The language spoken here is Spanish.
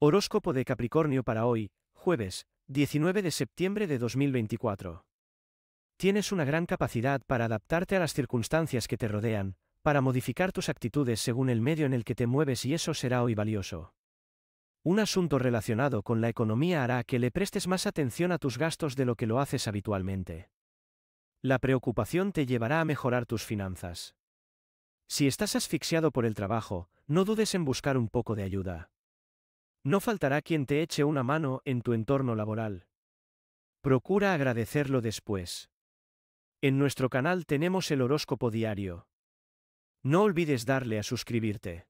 Horóscopo de Capricornio para hoy, jueves, 19 de septiembre de 2024. Tienes una gran capacidad para adaptarte a las circunstancias que te rodean, para modificar tus actitudes según el medio en el que te mueves y eso será hoy valioso. Un asunto relacionado con la economía hará que le prestes más atención a tus gastos de lo que lo haces habitualmente. La preocupación te llevará a mejorar tus finanzas. Si estás asfixiado por el trabajo, no dudes en buscar un poco de ayuda. No faltará quien te eche una mano en tu entorno laboral. Procura agradecerlo después. En nuestro canal tenemos el horóscopo diario. No olvides darle a suscribirte.